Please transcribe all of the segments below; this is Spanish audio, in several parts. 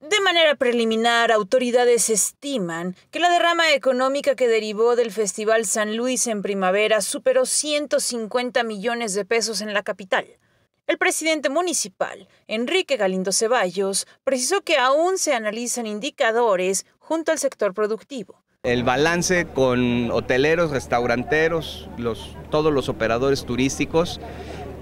De manera preliminar, autoridades estiman que la derrama económica que derivó del Festival San Luis en primavera superó 150 millones de pesos en la capital. El presidente municipal, Enrique Galindo Ceballos, precisó que aún se analizan indicadores junto al sector productivo. El balance con hoteleros, restauranteros, todos los operadores turísticos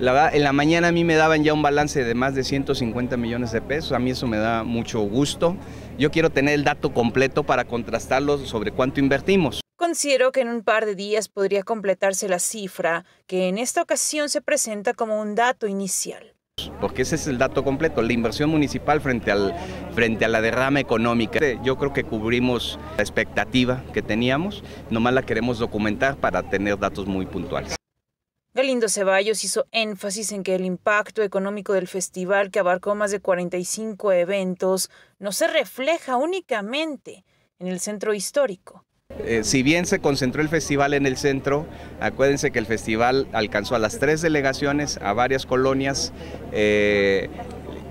la en la mañana a mí me daban ya un balance de más de 150 millones de pesos, a mí eso me da mucho gusto. Yo quiero tener el dato completo para contrastarlo sobre cuánto invertimos. Considero que en un par de días podría completarse la cifra, que en esta ocasión se presenta como un dato inicial porque ese es el dato completo, la inversión municipal frente, al, frente a la derrama económica. Yo creo que cubrimos la expectativa que teníamos, nomás la queremos documentar para tener datos muy puntuales lindo Ceballos hizo énfasis en que el impacto económico del festival, que abarcó más de 45 eventos, no se refleja únicamente en el centro histórico. Eh, si bien se concentró el festival en el centro, acuérdense que el festival alcanzó a las tres delegaciones, a varias colonias, eh,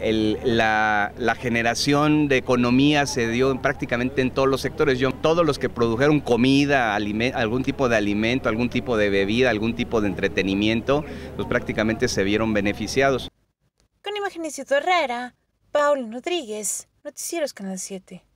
la, generación de economía se dio en, prácticamente en todos los sectores. todos los que produjeron comida, algún tipo de alimento, algún tipo de bebida, algún tipo de entretenimiento, pues prácticamente se vieron beneficiados. Con imágenes de Herrera, Paul Rodríguez, Noticieros Canal 7.